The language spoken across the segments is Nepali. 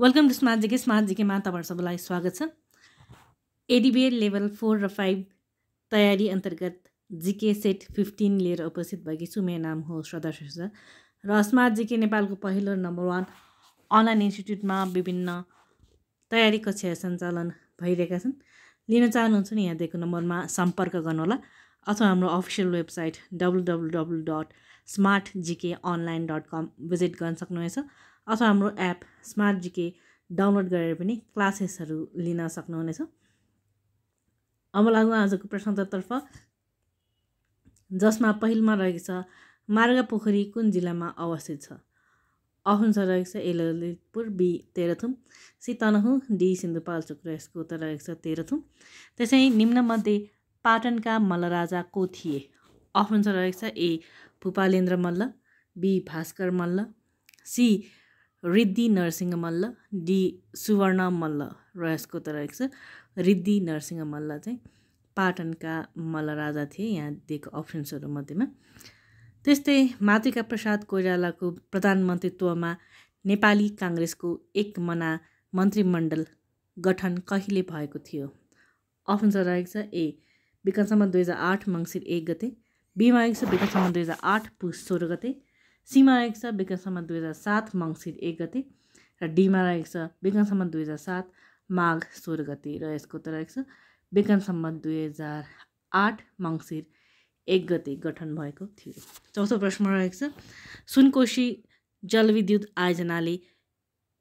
welcome to smart GK smart जिकेमा तपाईँहरू सबैलाई स्वागत छ एडिबिए लेभल फोर र फाइभ तयारी अन्तर्गत जिके सेट फिफ्टिन लिएर उपस्थित भएकी छु मेरो नाम हो श्रद्धा श्रेष्ठ र स्मार्ट जिके नेपालको पहिलो नम्बर वान अनलाइन इन्स्टिट्युटमा विभिन्न तयारी कक्षा सञ्चालन भइरहेका छन् लिन चाहनुहुन्छ नि यहाँ दिएको नम्बरमा सम्पर्क गर्नुहोला अथवा हाम्रो official website W W W dot smart GK online dot com visit गर्न सक्नुहुनेछ अथवा हाम्रो एप स्मार्ट जिके डाउनलोड गरेर पनि क्लासेसहरू लिन सक्नुहुनेछ अब लागौँ आजको प्रश्नतर्फ जसमा पहिलोमा रहेको छ मार्ग पोखरी कुन जिल्लामा अवस्थित छ अप्सन रहेको छ A Lalitpur B Terhathum C Tanahun D Sindhupalchok र यसको उत्तर रहेको छ तेह्रथुम त्यसै निम्नमध्ये पाटनका मल्लराजा को थिए अप्सन रहेको छ A Bhupalendra Malla B Bhaskar Malla C Riddhi Narsingh Malla D Suvarna Malla र यसको त रहेको छ रिद्धि नरसिंह मल्ल चाहिँ पाटनका मल्ल राजा थिए यहाँ दिएको अप्सन्सहरू मध्येमा त्यस्तै मातृका प्रसाद कोइरालाको प्रधानमन्त्रीत्वमा नेपाली काङ्ग्रेसको एक मना मन्त्रीमण्डल गठन कहिले भएको थियो अप्सन्स रहेको छ ए विकसम्म दुई हजार आठ मङ्सिर एक गते बिमा रहेको छ विकाससम्म दुई हजार आठ पुस सोह्र गते सीमा रहेको छ विक्रमसम्म दुई हजार सात मङ्सिर एक गते र डीमा रहेको छ विक्रमसम्म दुई हजार सात माघ सोह्र गते र यसको त रहेको छ विक्रमसम्म दुई हजार आठ मङ्सिर एक गते गठन भएको थियो चौथो प्रश्न रहेको छ सुनकोशी जलविद्युत आयोजनाले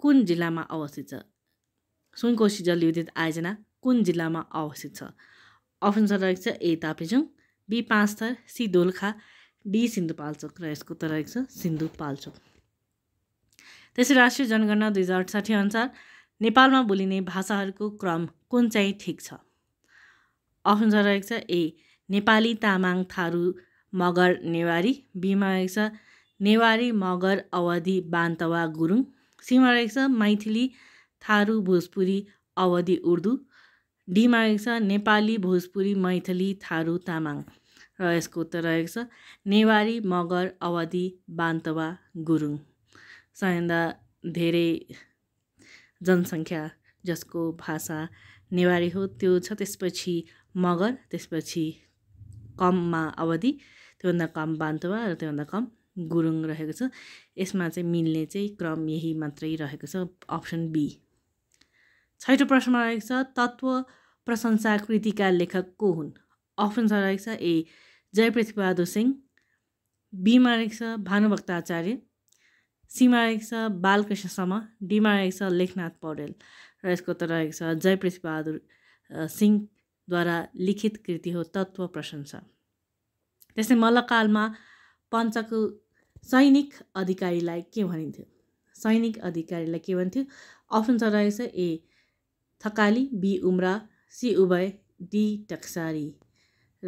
कुन जिल्लामा अवस्थित छ सुनकोशी जलविद्युत आयोजना कुन जिल्लामा अवस्थित छ अप्सन रहेको छ ए तापेजुङ बी पाँच थर सी दोलखा डी सिन्धुपाल्चोक र यसको उत्तर रहेको छ सिन्धुपाल्चोक त्यसै राष्ट्रिय जनगणना दुई हजार अठसाठी अनुसार नेपालमा बोलिने भाषाहरूको क्रम कुन चाहिँ ठिक छ अप्सन रहेको छ ए नेपाली तामाङ थारू मगर नेवारी बीमा रहेको छ नेवारी मगर अवधि बान्तवा गुरुङ सीमा रहेको छ मैथिली थारू भोजपुरी अवधि उर्दू डीमा रहेको छ नेपाली भोजपुरी मैथिली थारू तामाङ र यसको उत्तर रहेको छ नेवारी मगर अवधि बान्तवा गुरुङ सबैभन्दा धेरै जनसङ्ख्या जसको भाषा नेवारी हो त्यो छ त्यसपछि मगर त्यसपछि कममा अवधि त्योभन्दा कम बान्तवा र त्योभन्दा कम गुरुङ रहेको छ यसमा चाहिँ मिल्ने चाहिँ क्रम यही मात्रै रहेको छ अप्सन बी छैटौँ प्रश्नमा रहेको छ तत्त्व प्रशंसा कृतिका लेखक को हुन् अप्सन रहेको छ ए जयपृथ्वीबहादुर सिंह बीमा रहेको छ भानुभक्त आचार्य सीमा रहेको छ बालकृष्ण शर्मा डीमा रहेको छ लेखनाथ पौडेल र यसको त रहेको छ जयपृथ्वीबहादुर सिंहद्वारा लिखित कृति हो तत्त्व प्रशंसा त्यस्तै मल्लकालमा पञ्चको सैनिक अधिकारीलाई के भनिन्थ्यो सैनिक अधिकारीलाई के भन्थ्यो अप्सन छ रहेको छ A Thakali B Umra C Ubhaya D Taksari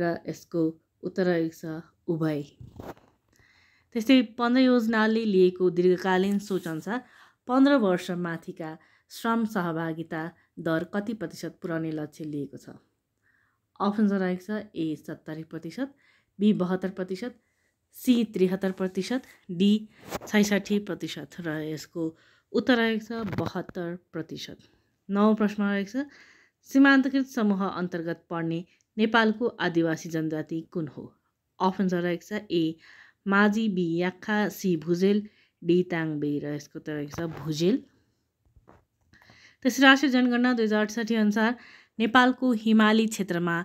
र यसको उत्तर रहेको छ उभय त्यस्तै पन्ध्र योजनाले लिएको दीर्घकालीन सोच अनुसार पन्ध्र वर्ष माथिका श्रम सहभागिता दर कति प्रतिशत पुर्याउने लक्ष्य लिएको छ अप्सन रहेको छ ए सत्तरी प्रतिशत बी बहत्तर प्रतिशत सी त्रिहत्तर प्रतिशत डी छैसठी प्रतिशत र यसको उत्तर रहेको छ बहत्तर प्रतिशत नौ प्रश्न रहेको छ सीमान्तकृत समूह अन्तर्गत पर्ने नेपालको आदिवासी जनजाति कुन हो अप्सन्सहरू रहेको छ A Majhi B Yakha C Bhujel D Tangbe र यसको त रहेको छ भुजेल त्यसै राष्ट्रिय जनगणना दुई हजार अठसट्ठी अनुसार नेपालको हिमाली क्षेत्रमा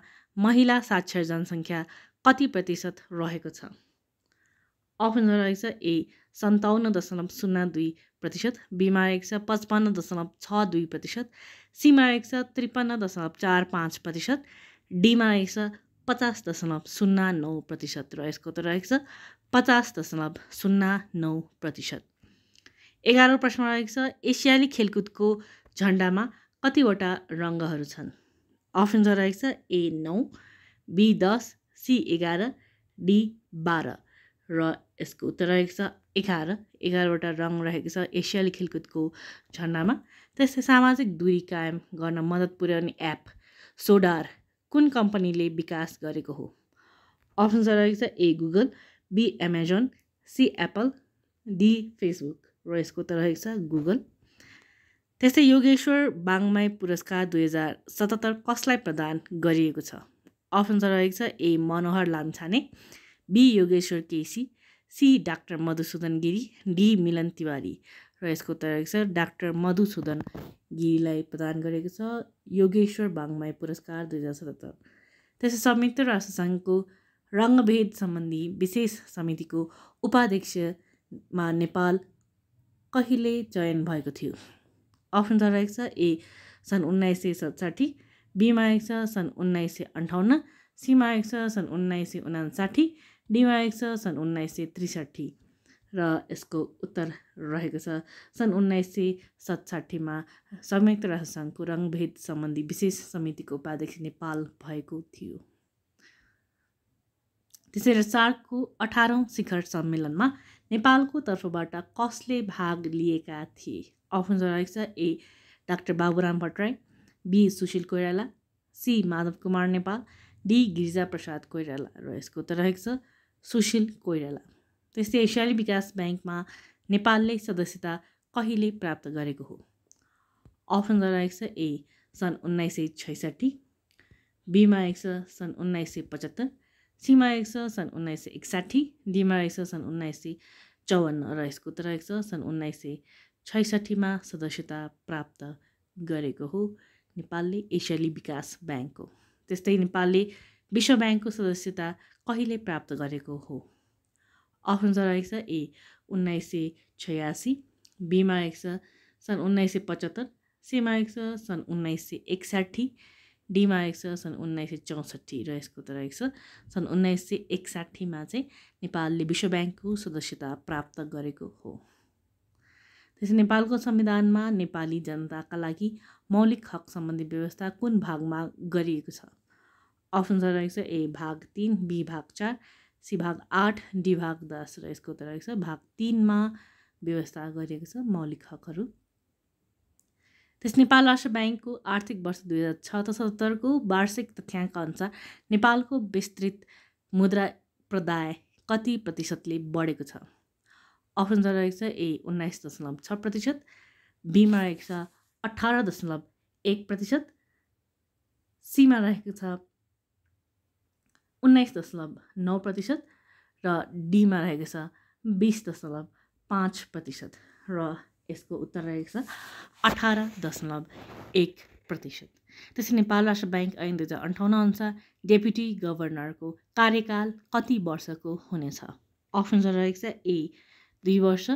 महिला साक्षर जनसङ्ख्या कति प्रतिशत रहेको छ अप्सन रहेको छ ए सन्ताउन्न दशमलव शून्य दुई प्रतिशत बीमा रहेको छ पचपन्न दशमलव छ दुई प्रतिशत सीमा रहेको छ त्रिपन्न दशमलव चार पाँच प्रतिशत डीमा रहेको छ पचास दशमलव शून्य नौ प्रतिशत र यसको त रहेको छ पचास दशमलव शून्य नौ प्रतिशत एघारौँ प्रश्न रहेको छ एसियाली खेलकुदको झन्डामा कतिवटा रङ्गहरू छन् अप्सन्सहरू रहेको छ ए नौ बी दस सी एघार डी बाह्र र यसको उत्तर रहेको छ एघार एघारवटा रङ रहेको छ एसियाली खेलकुदको झन्डामा त्यस्तै सामाजिक दूरी कायम गर्न मद्दत पुर्याउने एप सोडार कुन कम्पनीले विकास गरेको हो अप्सन्सहरू रहेको छ A Google B Amazon C Apple D Facebook र यसको त रहेको छ गुगल त्यस्तै योगेश्वर बाङमाई पुरस्कार दुई हजार सतहत्तर कसलाई प्रदान गरिएको छ अप्सन्स रहेको छ A Manohar Lamichhane B Yogeshwar KC C doctor Madhusudan Giri D Milan Tiwari र यसको तयारी छ डाक्टर मधुसूदन गिरीलाई प्रदान गरेको छ योगेश्वर बाङमाई पुरस्कार दुई हजार सतहत्तर त्यसै संयुक्त राष्ट्रसङ्घको रङ्गभेद सम्बन्धी विशेष समितिको उपाध्यक्षमा नेपाल कहिले चयन भएको थियो अप्सन त रहेको छ ए सन् उन्नाइस सय सतसाठी बीमा आएको छ सन् उन्नाइस सय अन्ठाउन्न सीमा आएको छ सन् उन्नाइस सय उनासाठी डिमा आएको छ सन् उन्नाइस सय त्रिसाठी र यसको उत्तर रहेको छ सन् उन्नाइस सय सतसाठीमा संयुक्त राष्ट्रसङ्घको रङभेद सम्बन्धी विशेष समितिको उपाध्यक्ष नेपाल भएको थियो त्यसैले सार्कको अठारौँ शिखर सम्मेलनमा नेपालको तर्फबाट कसले भाग लिएका थिए अप्सन रहेको छ A doctor Baburam Bhattarai B Sushil Koirala C Madhav Kumar Nepal D Girija Prasad Koirala र यसको उत्तर रहेको छ सुशील कोइराला त्यस्तै एसियाली विकास ब्याङ्कमा नेपालले सदस्यता कहिले प्राप्त गरेको हो अप्सन रहेको छ ए सन् उन्नाइस सय छैसठी बीमा रहेको छ सन् उन्नाइस सय पचहत्तर सीमा रहेको छ सन् उन्नाइस सय एकसाठी डीमा रहेको छ सन् उन्नाइस सय चौवन्न र यसको उत्तर रहेको छ सन् उन्नाइस सय छैसठीमा सदस्यता प्राप्त गरेको हो नेपालले एसियाली विकास ब्याङ्कको त्यस्तै नेपालले विश्व ब्याङ्कको सदस्यता कहिले प्राप्त गरेको हो अप्सन्स रहेको छ ए उन्नाइस सय छयासी बीमा आएको छ सन् उन्नाइस सय पचहत्तर सीमा आएको छ सन् उन्नाइस सय एकसाठी डीमा आएको छ सन् उन्नाइस सय चौसठी र यसको त रहेको छ सन् उन्नाइस सय एकसाठीमा चाहिँ नेपालले विश्व ब्याङ्कको सदस्यता प्राप्त गरेको हो त्यसै नेपालको संविधानमा नेपाली जनताका लागि मौलिक हक सम्बन्धी व्यवस्था कुन भागमा गरिएको छ अप्सन रहेको छ ए भाग तिन बी भाग चार सी भाग आठ डी भाग दस र यसको उत्तर रहेको छ भाग तिनमा व्यवस्था गरिएको छ मौलिक हकहरू त्यस नेपाल राष्ट्र ब्याङ्कको आर्थिक वर्ष दुई हजार छ त सत्तरको वार्षिक तथ्याङ्क अनुसार नेपालको विस्तृत मुद्रा प्रदाय कति प्रतिशतले बढेको छ अप्सन छ रहेको छ ए उन्नाइस दशमलव छ प्रतिशत बीमा रहेको छ अठार दशमलव एक प्रतिशत सीमा रहेको छ उन्नाइस दशमलव नौ प्रतिशत र डीमा रहेको छ बिस दशमलव पाँच प्रतिशत र यसको उत्तर रहेको छ अठार दशमलव एक प्रतिशत त्यसै नेपाल राष्ट्र ब्याङ्क ऐन दुई हजार अन्ठाउन्न अनुसार डेप्युटी गभर्नरको कार्यकाल कति वर्षको हुनेछ अप्सन्सहरू रहेको छ ए दुई वर्ष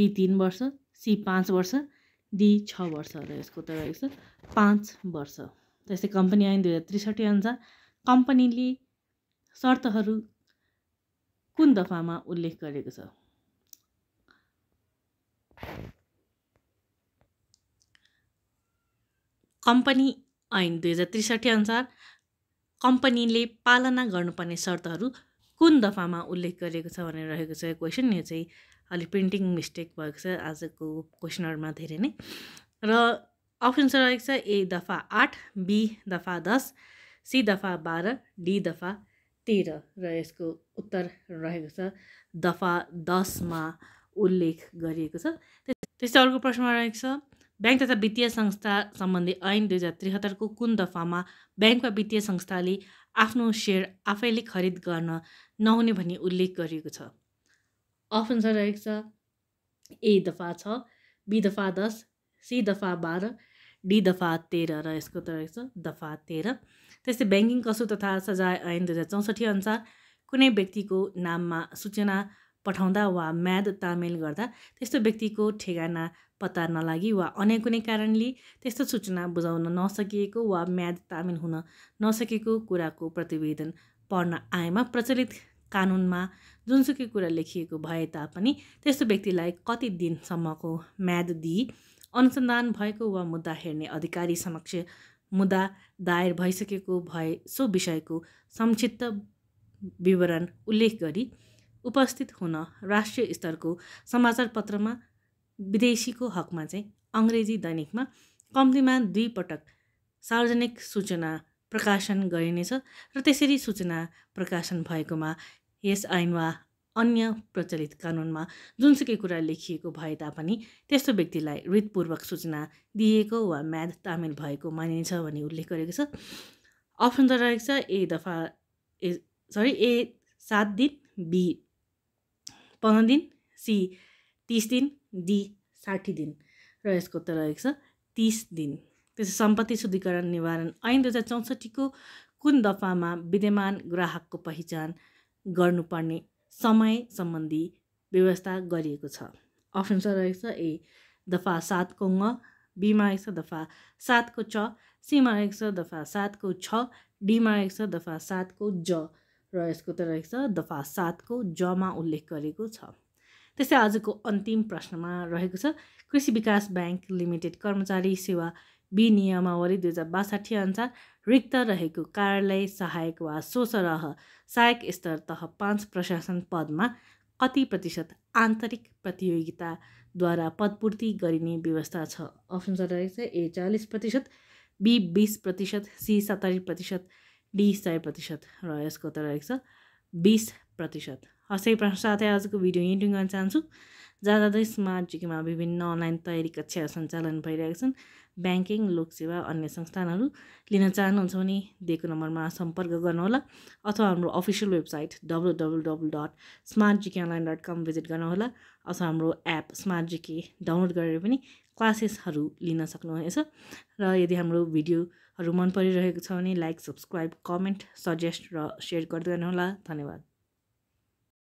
बी तिन वर्ष सी पाँच वर्ष डी छ वर्ष र यसको उत्तर रहेको छ पाँच वर्ष त्यस्तै कम्पनी ऐन दुई हजार त्रिसठी अनुसार कम्पनीले शर्तहरू कुन दफामा उल्लेख गरेको छ कम्पनी ऐन दुई हजार त्रिसठी अनुसार कम्पनीले पालना गर्नुपर्ने शर्तहरू कुन दफामा उल्लेख गरेको छ भनेर रहेको छ यो क्वेसन यो चाहिँ अलिक प्रिन्टिङ मिस्टेक भएको छ आजको क्वेसनहरूमा धेरै नै र अप्सन्स रहेको छ ए दफा आठ बी दफा दस सी दफा बाह्र डी दफा तेह्र र यसको उत्तर रहेको छ दफा दसमा उल्लेख गरिएको छ त्यस्तै अर्को प्रश्नमा रहेको छ ब्याङ्क तथा वित्तीय संस्था सम्बन्धी ऐन दुई हजार त्रिहत्तरको कुन दफामा ब्याङ्क वा वित्तीय संस्थाले आफ्नो सेयर आफैले खरिद गर्न नहुने भनी उल्लेख गरिएको छ अप्सन छ रहेको छ ए दफा छ बी दफा दस सी दफा बाह्र डी दफा तेह्र र यसको त रहेको छ दफा तेह्र त्यस्तै ब्याङ्किङ कसो तथा सजाय ऐन दुई हजार चौसठी अनुसार कुनै व्यक्तिको नाममा सूचना पठाउँदा वा म्याद तामेल गर्दा त्यस्तो व्यक्तिको ठेगाना पत्ता नलागि वा अन्य कुनै कारणले त्यस्तो सूचना बुझाउन नसकिएको वा म्याद तामेल हुन नसकेको कुराको प्रतिवेदन पढ्न आएमा प्रचलित कानुनमा जुनसुकै कुरा लेखिएको भए तापनि त्यस्तो व्यक्तिलाई कति दिनसम्मको म्याद दिई अनुसन्धान भएको वा मुद्दा हेर्ने अधिकारी समक्ष मुद्दा दायर भइसकेको भए सो विषयको संक्षिप्त विवरण उल्लेख गरी उपस्थित हुन राष्ट्रिय स्तरको समाचारपत्रमा विदेशीको हकमा चाहिँ अङ्ग्रेजी दैनिकमा कम्तीमा पटक सार्वजनिक सूचना प्रकाशन गरिनेछ र त्यसरी सूचना प्रकाशन भएकोमा यस वा अन्य प्रचलित कानुनमा जुनसुकै कुरा लेखिएको भए तापनि त्यस्तो व्यक्तिलाई रितपूर्वक सूचना दिएको वा म्याद तामेल भएको मानिन्छ भनी उल्लेख गरेको छ अप्सन त रहेको छ ए दफा ए सरी ए सात दिन बी पन्ध्र दिन सी तिस दिन डी साठी दिन र यसको उत्तर रहेको छ तिस दिन त्यसै सम्पत्ति शुद्धिकरण निवारण ऐन दुई हजार चौसठीको कुन दफामा विद्यमान ग्राहकको पहिचान गर्नुपर्ने समय सम्बन्धी व्यवस्था गरिएको छ अप्सन रहेको छ ए दफा सातको ङ बीमा रहेको छ दफा सातको छ सीमा रहेको छ दफा सातको छ डीमा रहेको छ दफा सातको ज र यसको त रहेको छ दफा सातको जमा उल्लेख गरेको छ त्यस्तै आजको अन्तिम प्रश्नमा रहेको छ कृषि विकास ब्याङ्क लिमिटेड कर्मचारी सेवा विनियमावली दुई हजार बासाठी अनुसार रिक्त रहेको कार्यालय सहायक वा सोसरह सहायक स्तर तह पाँच प्रशासन पदमा कति प्रतिशत आन्तरिक प्रतियोगिताद्वारा पदपूर्ति गरिने व्यवस्था छ अप्सन रहेको छ ए चालिस प्रतिशत बी बिस प्रतिशत सी सत्तरी प्रतिशत डी सय प्रतिशत र यसको त रहेको छ बिस प्रतिशत प्रश्न साथै आजको भिडियो यहीँ गर्न चाहन्छु जाँदा स्मार्ट जिकेमा विभिन्न अनलाइन तयारी कक्षाहरू सञ्चालन भइरहेका छन् ब्याङ्किङ लोकसेवा अन्य संस्थानहरू लिन चाहनुहुन्छ भने दिएको नम्बरमा सम्पर्क गर्नुहोला अथवा हाम्रो official website W W W dot smart GK online dot com visit गर्नुहोला अथवा हाम्रो एप स्मार्ट जिके डाउनलोड गरेर पनि क्लासेसहरू लिन सक्नुहुनेछ र यदि हाम्रो भिडियोहरू मन परिरहेको छ भने लाइक सब्सक्राइब कमेन्ट सजेस्ट र सेयर गर्दै गर्नुहोला धन्यवाद